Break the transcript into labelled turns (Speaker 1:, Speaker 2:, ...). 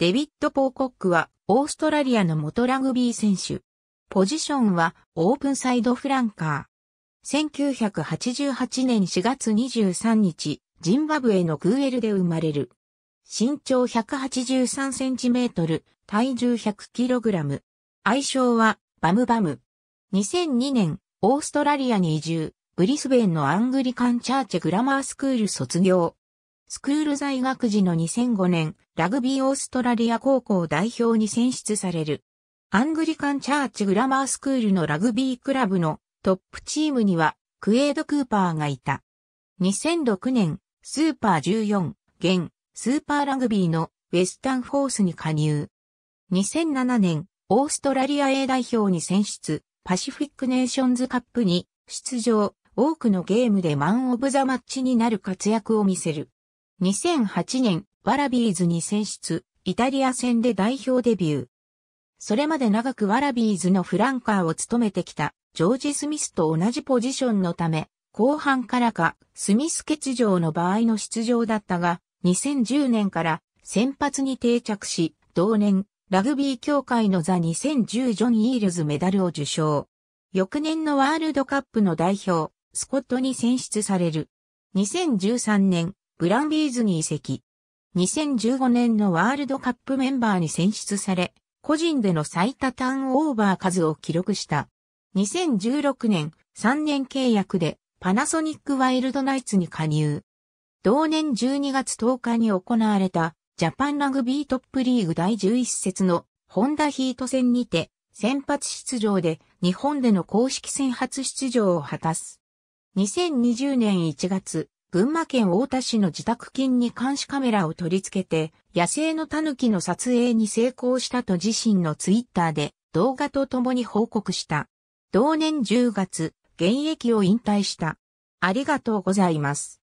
Speaker 1: デビッド・ポーコックはオーストラリアの元ラグビー選手。ポジションはオープンサイドフランカー。1988年4月23日、ジンバブエのグーエルで生まれる。身長183センチメートル、体重100キログラム。愛称はバムバム。2002年、オーストラリアに移住、ブリスベンのアングリカンチャーチェグラマースクール卒業。スクール在学時の2005年、ラグビーオーストラリア高校代表に選出される。アングリカンチャーチグラマースクールのラグビークラブのトップチームには、クエード・クーパーがいた。2006年、スーパー14、現、スーパーラグビーのウェスタンフォースに加入。2007年、オーストラリア A 代表に選出、パシフィックネーションズカップに出場、多くのゲームでマン・オブ・ザ・マッチになる活躍を見せる。2008年、ワラビーズに選出、イタリア戦で代表デビュー。それまで長くワラビーズのフランカーを務めてきた、ジョージ・スミスと同じポジションのため、後半からか、スミス欠場の場合の出場だったが、2010年から先発に定着し、同年、ラグビー協会のザ2010ジョン・イールズメダルを受賞。翌年のワールドカップの代表、スコットに選出される。2013年、ブランビーズに移籍。2015年のワールドカップメンバーに選出され、個人での最多ターンオーバー数を記録した。2016年3年契約でパナソニックワイルドナイツに加入。同年12月10日に行われたジャパンラグビートップリーグ第11節のホンダヒート戦にて先発出場で日本での公式戦初出場を果たす。2020年1月、群馬県太田市の自宅近に監視カメラを取り付けて、野生の狸の撮影に成功したと自身のツイッターで動画と共に報告した。同年10月、現役を引退した。ありがとうございます。